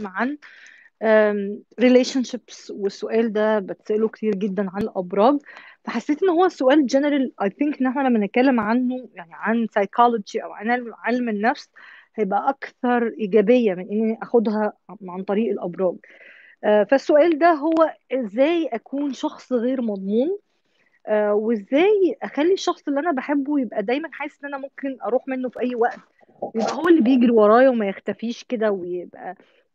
عن relationships والسؤال ده بتسأله كتير جدا عن الأبراج فحسيت ان هو سؤال جنرال اي ثينك ان احنا لما نتكلم عنه يعني عن سايكولوجي او عن علم النفس هيبقى اكثر ايجابيه من اني اخدها عن طريق الابراج آه، فالسؤال ده هو ازاي اكون شخص غير مضمون آه، وازاي اخلي الشخص اللي انا بحبه يبقى دايما حاسس ان انا ممكن اروح منه في اي وقت يبقى هو اللي بيجري ورايا وما يختفيش كده ويبقى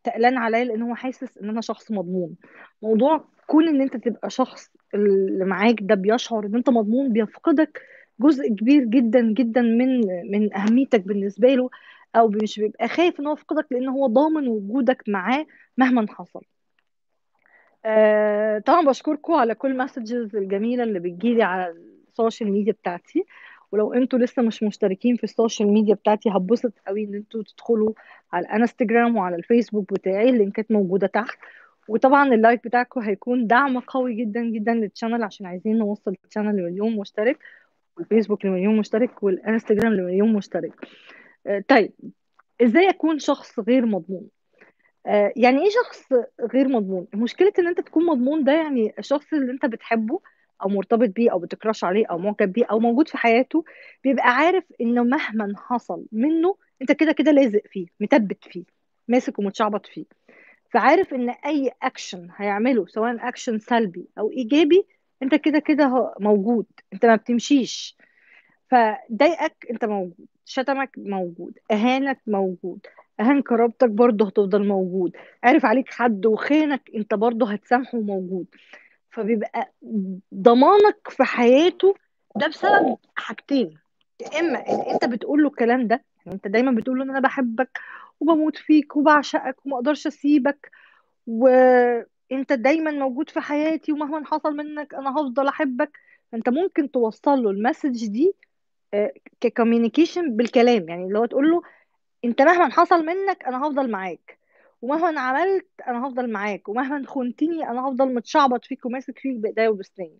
قلقان عليا لان هو حاسس ان انا شخص مضمون موضوع كون ان انت تبقى شخص اللي معاك ده بيشعر ان انت مضمون بيفقدك جزء كبير جدا جدا من من اهميتك بالنسبه له او مش بيبقى خايف ان هو يفقدك لان هو ضامن وجودك معاه مهما حصل آه طبعا بشكركم على كل المسجز الجميله اللي بتجيلي على السوشيال ميديا بتاعتي ولو انتوا لسه مش مشتركين في السوشيال ميديا بتاعتي هتبسط قوي ان انتوا تدخلوا على الانستجرام وعلى الفيسبوك بتاعي اللينكات موجوده تحت وطبعا اللايك بتاعكم هيكون دعم قوي جدا جدا للشانل عشان عايزين نوصل الشانل لمليون مشترك والفيسبوك لمليون مشترك والانستجرام لمليون مشترك آه، طيب ازاي اكون شخص غير مضمون آه، يعني ايه شخص غير مضمون مشكله ان انت تكون مضمون ده يعني الشخص اللي انت بتحبه او مرتبط بيه او بتكراش عليه او معجب بيه او موجود في حياته بيبقى عارف انه مهما حصل منه انت كده كده لازق فيه مثبت فيه ماسك ومتشعبط فيه فعارف ان اي اكشن هيعمله سواء اكشن سلبي او ايجابي انت كده كده موجود انت ما بتمشيش فضايقك انت موجود شتمك موجود اهانك موجود اهان كرامتك برضه هتفضل موجود عارف عليك حد وخانك انت برضه هتسامحه موجود فبيبقى ضمانك في حياته ده بسبب حاجتين يا اما ان انت بتقول له الكلام ده يعني انت دايما بتقول له ان انا بحبك وبموت فيك وبعشقك وما اقدرش اسيبك وانت دايما موجود في حياتي ومهما حصل منك انا هفضل احبك فانت ممكن توصل له المسج دي آه، ككوميونيكيشن بالكلام يعني اللي هو تقول له انت مهما حصل منك انا هفضل معاك ومهما عملت انا هفضل معاك ومهما خنتني انا هفضل متشعبط فيك وماسك فيك بايديا وبسناني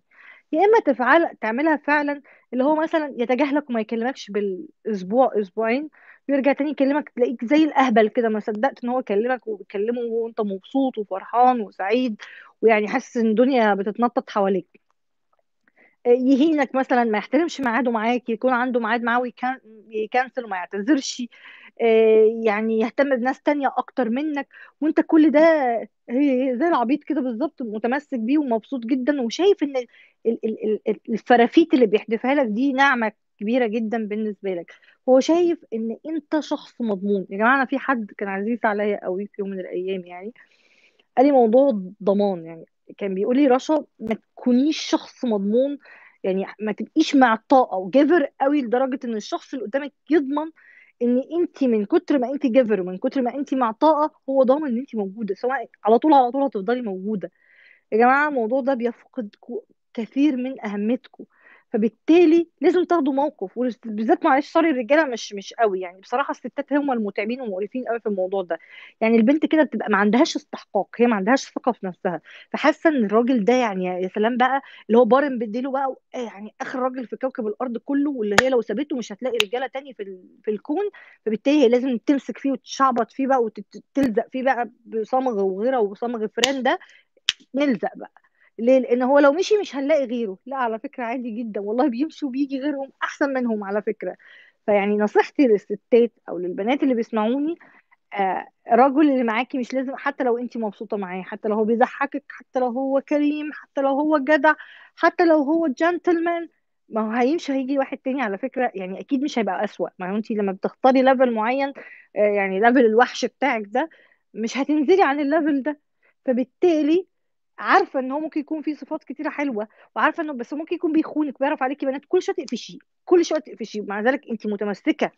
يا اما تفعل تعملها فعلا اللي هو مثلا يتجاهلك وما يكلمكش بالاسبوع اسبوعين يرجع تاني يكلمك تلاقيك زي الاهبل كده ما صدقت ان هو كلمك وبيكلمه وانت مبسوط وفرحان وسعيد ويعني حاسس ان الدنيا بتتنطط حواليك يهينك مثلا ما يحترمش ميعاده معاك يكون عنده ميعاد معاه ويكنسل وما يعتذرش آه، يعني يهتم بناس تانية اكتر منك وانت كل ده زي العبيط كده بالظبط متمسك بيه ومبسوط جدا وشايف ان ال- ال- ال- الفرافيت اللي بيحدفها لك دي نعمة كبيرة جدا بالنسبة لك هو شايف ان انت شخص مضمون يا جماعة انا في حد كان عزيز عليا قوي في يوم من الايام يعني قال لي موضوع الضمان يعني كان بيقول لي رشا ما تكونيش شخص مضمون يعني ما تبقيش مع الطاقه جبر قوي لدرجه ان الشخص اللي قدامك يضمن ان انت من كتر ما انت جيفر ومن كتر ما انت معطاءه هو ضامن ان انت موجوده سواء على طول على طول هتفضلي موجوده يا جماعه الموضوع ده بيفقد كثير من اهميتكم فبالتالي لازم تاخدوا موقف وبالذات معلش سوري الرجاله مش مش قوي يعني بصراحه الستات هم المتعبين والمقرفين قوي في الموضوع ده يعني البنت كده بتبقى ما عندهاش استحقاق هي ما عندهاش ثقه في نفسها فحاسه ان الراجل ده يعني يا سلام بقى اللي هو بارم بديله بقى آه، يعني اخر راجل في كوكب الارض كله واللي هي لو سابته مش هتلاقي رجاله تاني في ال... في الكون فبالتالي هي لازم تمسك فيه وتشعبط فيه بقى وتلزق فيه بقى بصمغ وغيره وصمغ فران ده نلزق بقى ليه؟ لان هو لو مشي مش هنلاقي غيره لا على فكره عادي جدا والله بيمشي وبيجي غيرهم احسن منهم على فكره فيعني نصيحتي للستات او للبنات اللي بيسمعوني آه، الرجل اللي معاكي مش لازم حتى لو انت مبسوطه معاه حتى لو هو بيضحكك حتى لو هو كريم حتى لو هو جدع حتى لو هو جنتلمان ما هو هيمشي هيجي واحد تاني على فكره يعني اكيد مش هيبقى اسوأ ما هو انت لما بتختاري ليفل معين آه، يعني ليفل الوحش بتاعك ده مش هتنزلي عن الليفل ده فبالتالي عارفه ان هو ممكن يكون فيه صفات كتيره حلوه وعارفه انه بس ممكن يكون بيخونك بيعرف عليكي بنات كل شويه تقفشيه كل شويه تقفشيه مع ذلك انت متمسكه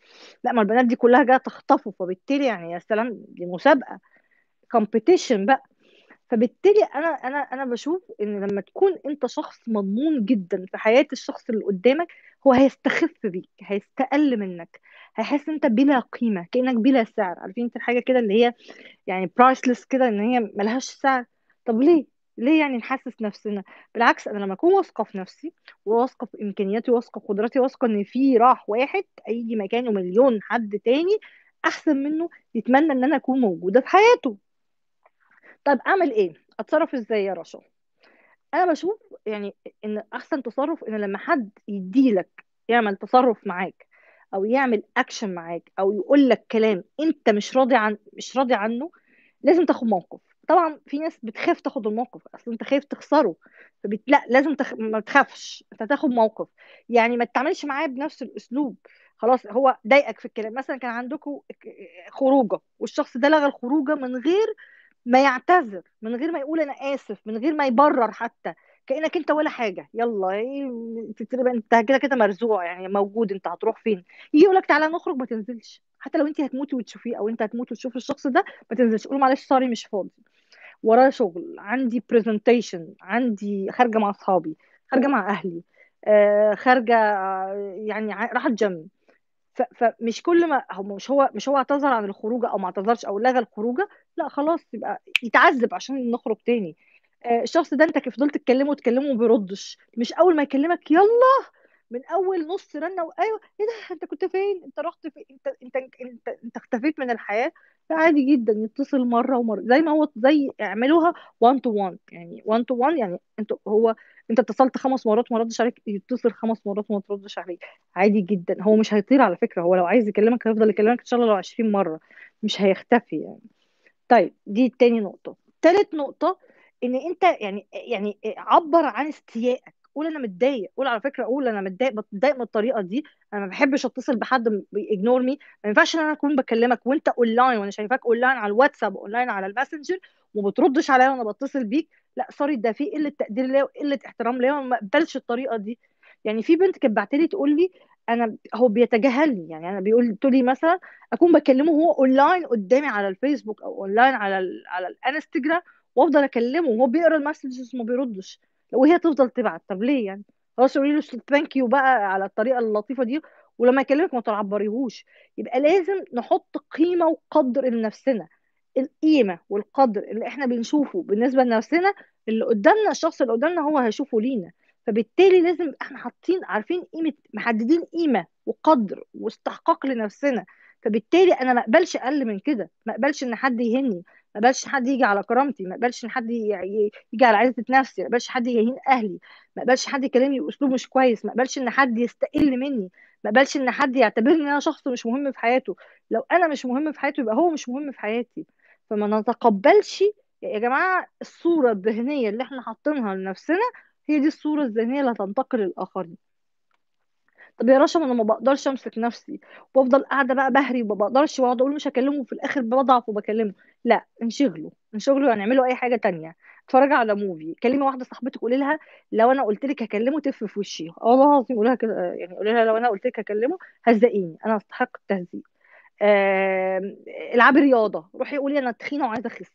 لا ما البنات دي كلها جايه تخطفه فبالتالي يعني يا سلام دي مسابقه كومبيتيشن بقى فبالتالي انا انا انا بشوف ان لما تكون انت شخص مضمون جدا في حياه الشخص اللي قدامك هو هيستخف بيك هيستقل منك هيحس انت بلا قيمه كانك بلا سعر عارفين انت الحاجه كده اللي هي يعني برايسلس كده ان هي ملهاش سعر طب ليه ليه يعني نحسس نفسنا بالعكس انا لما اكون واثقه في نفسي واثقه في امكانياتي واثقه في قدراتي واثقه ان في راح واحد هيجي مكانه مليون حد تاني احسن منه يتمنى ان انا اكون موجوده في حياته طب اعمل ايه اتصرف ازاي يا رشا انا بشوف يعني ان احسن تصرف ان لما حد يديلك يعمل تصرف معاك او يعمل اكشن معاك او يقول لك كلام انت مش راضي عن مش راضي عنه لازم تاخد موقف طبعا في ناس بتخاف تاخد الموقف اصل انت خايف تخسره فبت... لا لازم تخ... ما تخافش انت تاخد موقف يعني ما تتعاملش معاه بنفس الاسلوب خلاص هو ضايقك في الكلام مثلا كان عندكم خروجه والشخص ده لغى الخروجه من غير ما يعتذر من غير ما يقول انا اسف من غير ما يبرر حتى كانك انت ولا حاجه يلا إيه، تتربى انت كده كده مرزوع يعني موجود انت هتروح فين يجي يقول لك تعالى نخرج ما تنزلش حتى لو انت هتموتي وتشوفيه او انت هتموتي وتشوفي الشخص ده ما تنزلش قول معلش سوري مش فاضي ورايا شغل عندي برزنتيشن عندي خارجه مع اصحابي خارجه مع اهلي آه، خارجه آه، يعني راح الجيم فمش كل ما هو مش هو مش هو اعتذر عن الخروجه او ما اعتذرش او لغى الخروجه لا خلاص يبقى يتعذب عشان نخرج تاني آه، الشخص ده انت فضلت تكلمه وتكلمه وما بيردش مش اول ما يكلمك يلا من اول نص رنه وايوه ايه ده انت كنت فين انت رحت فين انت انت انت, انت اختفيت من الحياه عادي جدا يتصل مره ومره زي ما هو زي اعملوها 1 تو 1 يعني 1 تو 1 يعني انت هو انت اتصلت خمس مرات وما ردش عليك يتصل خمس مرات وما تردش عليك عادي جدا هو مش هيطير على فكره هو لو عايز يكلمك هيفضل يكلمك ان شاء الله لو 20 مره مش هيختفي يعني طيب دي تاني نقطه تالت نقطه ان انت يعني يعني عبر عن استيائك قول انا متضايق قول على فكره قول انا متضايق متضايق من الطريقه دي انا ما بحبش اتصل بحد بيجنور مي ما ينفعش ان انا اكون بكلمك وانت اونلاين وانا شايفاك اونلاين على الواتساب اونلاين على الماسنجر وما بتردش عليا وانا بتصل بيك لا سوري ده في قله تقدير ليا وقله احترام ليا وما بقبلش الطريقه دي يعني في بنت كانت بعتلي تقول لي انا هو بيتجاهلني يعني انا بيقول لي مثلا اكون بكلمه هو اونلاين قدامي على الفيسبوك او اونلاين على الـ على الانستجرام وافضل اكلمه وهو بيقرا المسجز وما بيردش وهي تفضل تبعت طب ليه يعني خلاص قولي له ثانك يو بقى على الطريقه اللطيفه دي ولما يكلمك ما تعبريهوش يبقى لازم نحط قيمه وقدر لنفسنا القيمه والقدر اللي احنا بنشوفه بالنسبه لنفسنا اللي قدامنا الشخص اللي قدامنا هو هيشوفه لينا فبالتالي لازم احنا حاطين عارفين قيمه محددين قيمه وقدر واستحقاق لنفسنا فبالتالي انا ما اقبلش اقل من كده ما اقبلش ان حد يهني ما بقبلش حد يجي على كرامتي ما بقبلش حد يجي على عزه نفسي ما بقبلش حد يهين اهلي ما بقبلش حد يكلمني باسلوب مش كويس ما بقبلش ان حد يستقل مني ما بقبلش ان حد يعتبرني ان انا شخص مش مهم في حياته لو انا مش مهم في حياته يبقى هو مش مهم في حياتي فما نتقبلش يا جماعه الصوره الذهنيه اللي احنا حاطينها لنفسنا هي دي الصوره الذهنيه اللي هتنتقل للاخرين طب يا رشا انا ما بقدرش امسك نفسي وبفضل قاعده بقى بهري وما بقدرش واقعد اقول مش هكلمه وفي الاخر بضعف وبكلمه لا انشغلوا انشغلوا هنعملوا اي حاجه تانية اتفرجي على موفي كلمي واحده صاحبتك قولي لها لو انا قلت لك هكلمه تف في وشي اه والله العظيم قولي لها كده يعني قولي لها لو انا قلت لك هكلمه هزقيني انا استحق التهزيق آه... العبي رياضه روحي قولي انا تخينه وعايزه اخس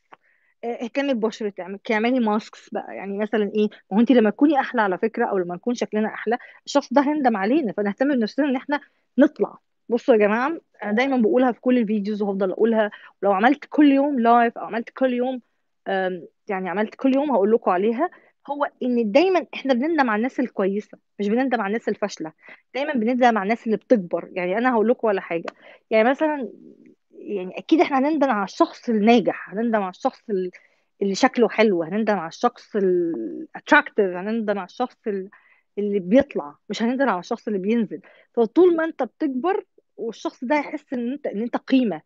آه، اهتمي ببشرتك اعملي اعملي ماسكس بقى يعني مثلا ايه ما هو انت لما تكوني احلى على فكره او لما نكون شكلنا احلى الشخص ده هيندم علينا فنهتم بنفسنا ان احنا نطلع بصوا يا جماعه انا دايما بقولها في كل الفيديوز وهفضل اقولها ولو عملت كل يوم لايف او عملت كل يوم يعني عملت كل يوم هقول لكم عليها هو ان دايما احنا بنندم على الناس الكويسه مش بنندم على الناس الفاشله دايما بنندم على الناس اللي بتكبر يعني انا هقول لكم على حاجه يعني مثلا يعني اكيد احنا هنندم على الشخص الناجح هنندم على الشخص اللي شكله حلو هنندم على الشخص الاتراكتيف هنندم على الشخص اللي بيطلع مش هنندم على الشخص اللي بينزل فطول ما انت بتكبر والشخص ده هيحس ان انت ان انت قيمه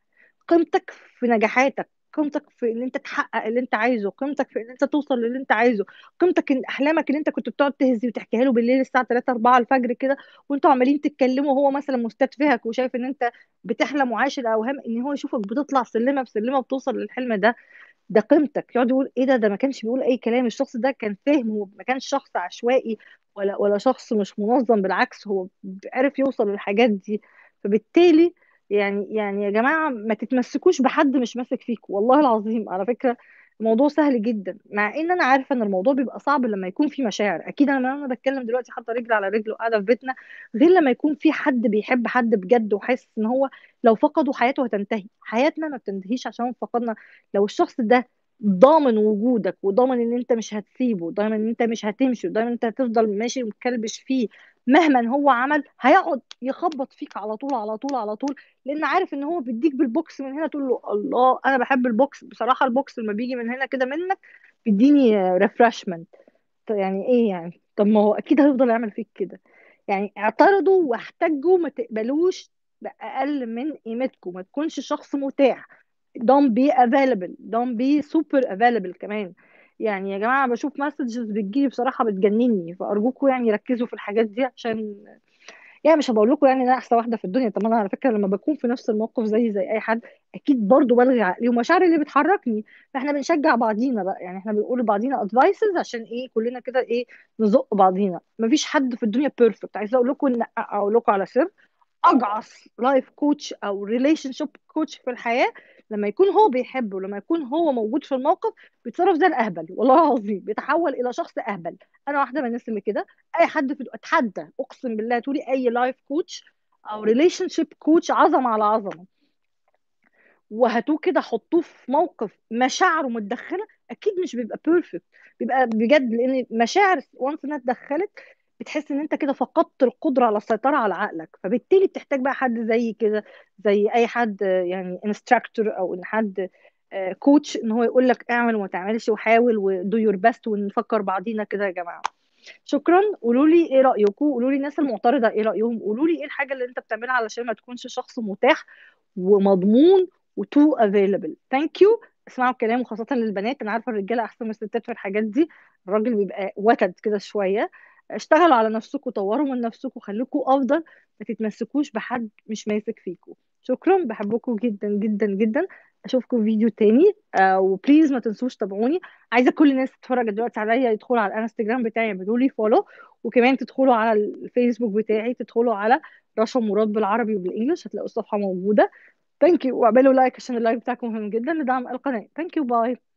قيمتك في نجاحاتك قيمتك في ان انت تحقق اللي انت عايزه قيمتك في ان انت توصل للي انت عايزه قيمتك ان احلامك اللي انت كنت بتقعد تهزي وتحكيها له بالليل الساعه 3 4 الفجر كده وانتوا عمالين تتكلموا وهو مثلا مستتفهك وشايف ان انت بتحلم وعايش الاوهام ان هو يشوفك بتطلع سلمه بسلمه بتوصل للحلم ده ده قيمتك يقعد يقول ايه ده ده ما كانش بيقول اي كلام الشخص ده كان فاهم هو ما كانش شخص عشوائي ولا ولا شخص مش منظم بالعكس هو عرف يوصل للحاجات دي فبالتالي يعني يعني يا جماعه ما تتمسكوش بحد مش ماسك فيكم والله العظيم على فكره الموضوع سهل جدا مع ان انا عارفه ان الموضوع بيبقى صعب لما يكون في مشاعر اكيد انا انا بتكلم دلوقتي حاطه رجل على رجل وقاعده في بيتنا غير لما يكون في حد بيحب حد بجد وحاسس ان هو لو فقده حياته هتنتهي حياتنا ما بتنتهيش عشان فقدنا لو الشخص ده ضامن وجودك وضامن ان انت مش هتسيبه ضامن ان انت مش هتمشي وضامن ان انت هتفضل ماشي متكلبش فيه مهما هو عمل هيقعد يخبط فيك على طول على طول على طول لان عارف ان هو بيديك بالبوكس من هنا تقول له الله انا بحب البوكس بصراحه البوكس لما بيجي من هنا كده منك بيديني ريفرشمنت يعني ايه يعني طب ما هو اكيد هيفضل يعمل فيك كده يعني اعترضوا واحتجوا ما تقبلوش باقل من قيمتكم ما تكونش شخص متاح don't be available don't be super available كمان يعني يا جماعة بشوف مسجز بتجيلي بصراحة بتجنني فأرجوكوا يعني ركزوا في الحاجات دي عشان يعني مش هبقول لكم يعني أنا أحسن واحدة في الدنيا طب أنا على فكرة لما بكون في نفس الموقف زي زي أي حد أكيد برضو بلغي عقلي ومشاعري اللي بتحركني فإحنا بنشجع بعضينا بقى يعني إحنا بنقول لبعضينا أدفايسز عشان إيه كلنا كده إيه نزق بعضينا مفيش حد في الدنيا بيرفكت عايزة أقول لكم إن أقول لكم على سر أجعص لايف كوتش أو ريليشن شيب كوتش في الحياة لما يكون هو بيحب ولما يكون هو موجود في الموقف بيتصرف زي الاهبل والله العظيم بيتحول الى شخص اهبل انا واحده من الناس اللي كده اي حد في اتحدى اقسم بالله تقولي اي لايف كوتش او ريليشن شيب كوتش عظمه على عظمه وهاتوه كده حطوه في موقف مشاعره متدخله اكيد مش بيبقى بيرفكت بيبقى بجد لان مشاعر وانس انها اتدخلت بتحس ان انت كده فقدت القدره على السيطره على عقلك فبالتالي بتحتاج بقى حد زي كده زي اي حد يعني انستراكتور او ان حد كوتش آه، ان هو يقول لك اعمل وما تعملش وحاول ودو يور بيست ونفكر بعضينا كده يا جماعه شكرا قولوا لي ايه رايكم قولوا لي الناس المعترضه ايه رايهم قولوا لي ايه الحاجه اللي انت بتعملها علشان ما تكونش شخص متاح ومضمون وتو افيلبل ثانك يو اسمعوا الكلام وخاصه للبنات انا عارفه الرجاله احسن من الستات في الحاجات دي الراجل بيبقى وتد كده شويه اشتغلوا على نفسكم طوروا من نفسكم خليكم افضل ما تتمسكوش بحد مش ماسك فيكم شكرا بحبكم جدا جدا جدا اشوفكم في فيديو تاني آه وبليز ما تنسوش تابعوني عايزه كل الناس تتفرج دلوقتي عليا يدخلوا على الانستجرام بتاعي يعملوا لي فولو وكمان تدخلوا على الفيسبوك بتاعي تدخلوا على رشا مراد بالعربي وبالانجلش هتلاقوا الصفحه موجوده ثانك يو واعملوا لايك عشان اللايك بتاعكم مهم جدا لدعم القناه ثانك يو باي